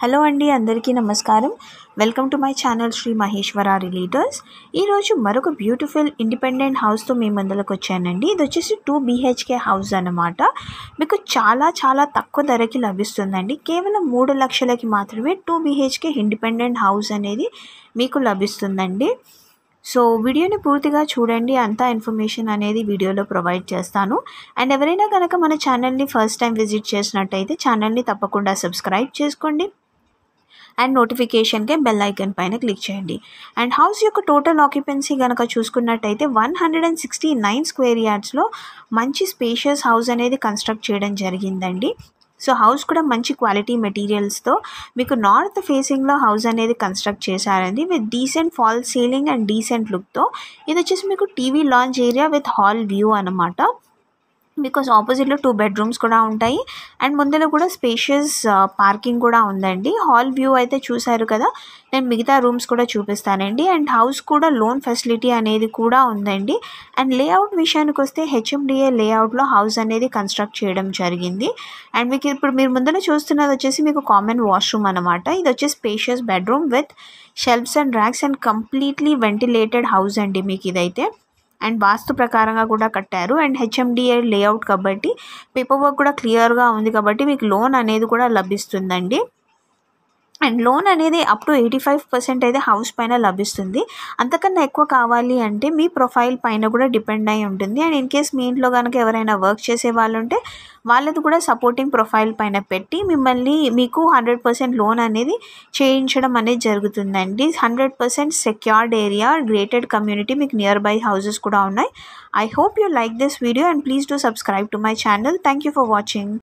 hello అండి అందరికీ నమస్కారం welcome to my channel Shri Maheshwara realtors ఈరోజు మరొక బ్యూటిఫుల్ ఇండిపెండెంట్ హౌస్తో మేము అందులోకి వచ్చానండి ఇది వచ్చేసి టూ బీహెచ్కే హౌస్ అనమాట మీకు చాలా చాలా తక్కువ ధరకి లభిస్తుందండి కేవలం మూడు లక్షలకి మాత్రమే టూ బీహెచ్కే ఇండిపెండెంట్ హౌస్ అనేది మీకు లభిస్తుందండి సో వీడియోని పూర్తిగా చూడండి అంతా ఇన్ఫర్మేషన్ అనేది వీడియోలో ప్రొవైడ్ చేస్తాను అండ్ ఎవరైనా కనుక మన ఛానల్ని ఫస్ట్ టైం విజిట్ చేసినట్టయితే ఛానల్ని తప్పకుండా సబ్స్క్రైబ్ చేసుకోండి అండ్ నోటిఫికేషన్కే బెల్ ఐకన్ పైన క్లిక్ చేయండి అండ్ హౌస్ యొక్క టోటల్ ఆక్యుపెన్సీ కనుక చూసుకున్నట్టయితే one hundred and sixty nine square యార్డ్స్లో మంచి స్పేషియస్ హౌస్ అనేది కన్స్ట్రక్ట్ చేయడం జరిగిందండి సో హౌస్ కూడా మంచి క్వాలిటీ మెటీరియల్స్తో మీకు నార్త్ ఫేసింగ్లో హౌస్ అనేది కన్స్ట్రక్ట్ చేశారండి with decent fall ceiling and decent లుక్తో ఇది వచ్చేసి మీకు TV lounge area with hall view అనమాట బికాస్ ఆపోజిట్లో టూ బెడ్రూమ్స్ కూడా ఉంటాయి అండ్ ముందర కూడా స్పేషియస్ పార్కింగ్ uh, కూడా ఉందండి హాల్ వ్యూ అయితే చూశారు కదా నేను మిగతా రూమ్స్ కూడా చూపిస్తానండి అండ్ హౌస్ కూడా లోన్ ఫెసిలిటీ అనేది కూడా ఉందండి అండ్ లేఅవుట్ విషయానికి వస్తే హెచ్ఎండిఏ లేఅవుట్లో హౌస్ అనేది కన్స్ట్రక్ట్ చేయడం జరిగింది అండ్ మీకు ఇప్పుడు మీరు ముందర చూస్తున్నది వచ్చేసి మీకు కామన్ వాష్రూమ్ అనమాట ఇది వచ్చి spacious bedroom with shelves and racks and completely ventilated house అండి మీకు ఇదైతే అండ్ వాస్తు ప్రకారంగా కూడా కట్టారు అండ్ హెచ్ఎండిఏ లేఅవుట్ కాబట్టి పేపర్ వర్క్ కూడా క్లియర్గా ఉంది కాబట్టి మీకు లోన్ అనేది కూడా లభిస్తుందండి అండ్ లోన్ అనేది up to eighty five percent అయితే హౌస్ పైన లభిస్తుంది అంతకన్నా ఎక్కువ కావాలి అంటే మీ ప్రొఫైల్ పైన కూడా డిపెండ్ అయి ఉంటుంది అండ్ ఇన్ కేస్ మీ ఇంట్లో కనుక ఎవరైనా వర్క్ చేసే వాళ్ళు ఉంటే వాళ్ళది కూడా సపోర్టింగ్ ప్రొఫైల్ పైన పెట్టి మిమ్మల్ని మీకు హండ్రెడ్ పర్సెంట్ లోన్ అనేది చేయించడం అనేది జరుగుతుందండి hundred percent secured area gated community మీకు నియర్ బై హౌసెస్ కూడా ఉన్నాయి I hope you like this video and please do subscribe to my channel thank you for watching